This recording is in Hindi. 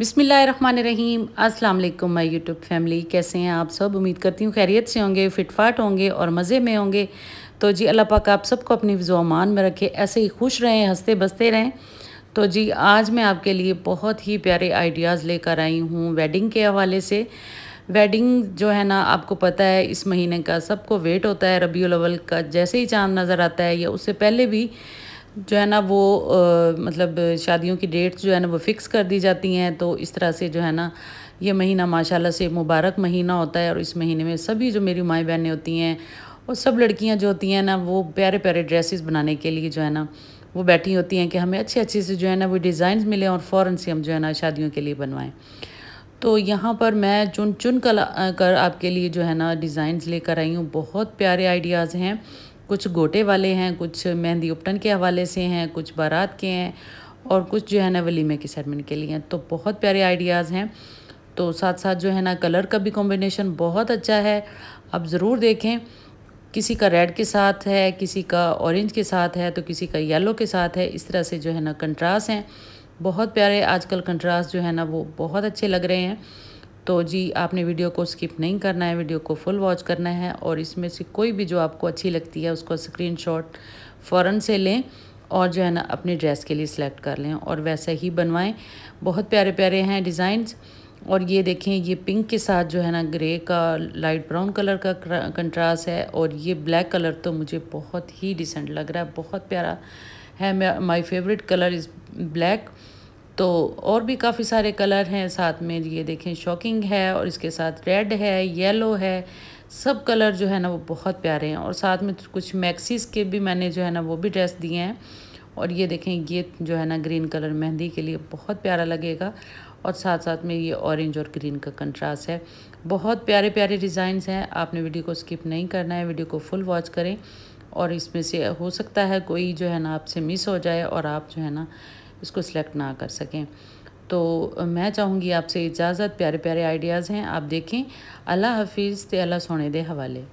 बिसमीम अस्सलाम माय यूट्यूब फैमिली कैसे हैं आप सब उम्मीद करती हूँ खैरियत से होंगे फिटफाट होंगे और मज़े में होंगे तो जी अल्लाह पाक आप सबको अपनी मान में रखे ऐसे ही खुश रहें हंसते बसते रहें तो जी आज मैं आपके लिए बहुत ही प्यारे आइडियाज़ लेकर आई हूँ वेडिंग के हवाले से वेडिंग जो है ना आपको पता है इस महीने का सबको वेट होता है रबी अलवल का जैसे ही चाँद नज़र आता है या उससे पहले भी जो है ना वो आ, मतलब शादियों की डेट्स जो है ना वो फ़िक्स कर दी जाती हैं तो इस तरह से जो है ना ये महीना माशाल्लाह से मुबारक महीना होता है और इस महीने में सभी जो मेरी माएँ बहनें होती हैं और सब लड़कियाँ जो होती हैं ना वो प्यारे प्यारे ड्रेसेस बनाने के लिए जो है ना वो बैठी होती हैं कि हमें अच्छे अच्छे से जो है ना वो डिज़ाइन मिले और फ़ौर से हम जो है ना शादियों के लिए बनवाएँ तो यहाँ पर मैं चुन चुन कर, कर आपके लिए जो है ना डिज़ाइन लेकर आई हूँ बहुत प्यारे आइडियाज़ हैं कुछ गोटे वाले हैं कुछ मेहंदी उपटन के हवाले से हैं कुछ बारात के हैं और कुछ जो है ना वलीमे की सेटमेंट के लिए हैं तो बहुत प्यारे आइडियाज़ हैं तो साथ साथ जो है ना कलर का भी कॉम्बिनेशन बहुत अच्छा है आप ज़रूर देखें किसी का रेड के साथ है किसी का ऑरेंज के साथ है तो किसी का येलो के साथ है इस तरह से जो है ना कंट्रास्ट हैं बहुत प्यारे आजकल कंट्रास्ट जो है ना वो बहुत अच्छे लग रहे हैं तो जी आपने वीडियो को स्किप नहीं करना है वीडियो को फुल वॉच करना है और इसमें से कोई भी जो आपको अच्छी लगती है उसको स्क्रीन शॉट फ़ौरन से लें और जो है ना अपने ड्रेस के लिए सिलेक्ट कर लें और वैसे ही बनवाएं बहुत प्यारे प्यारे हैं डिज़ाइंस और ये देखें ये पिंक के साथ जो है ना ग्रे का लाइट ब्राउन कलर का कंट्रास्ट है और ये ब्लैक कलर तो मुझे बहुत ही डिसेंट लग रहा है बहुत प्यारा है my favourite colour is black तो और भी काफ़ी सारे कलर हैं साथ में ये देखें शॉकिंग है और इसके साथ रेड है येलो है सब कलर जो है ना वो बहुत प्यारे हैं और साथ में तो कुछ मैक्सीस के भी मैंने जो है ना वो भी ड्रेस दिए हैं और ये देखें ये जो है ना ग्रीन कलर मेहंदी के लिए बहुत प्यारा लगेगा और साथ साथ में ये ऑरेंज और ग्रीन का कंट्रास्ट है बहुत प्यारे प्यारे डिज़ाइंस हैं आपने वीडियो को स्किप नहीं करना है वीडियो को फुल वॉच करें और इसमें से हो सकता है कोई जो है ना आपसे मिस हो जाए और आप जो है ना उसको सिलेक्ट ना कर सकें तो मैं चाहूँगी आपसे इजाज़त प्यारे प्यारे आइडियाज़ हैं आप देखें अल्लाह हाफिज़ ते अल्लाह सोने दे हवाले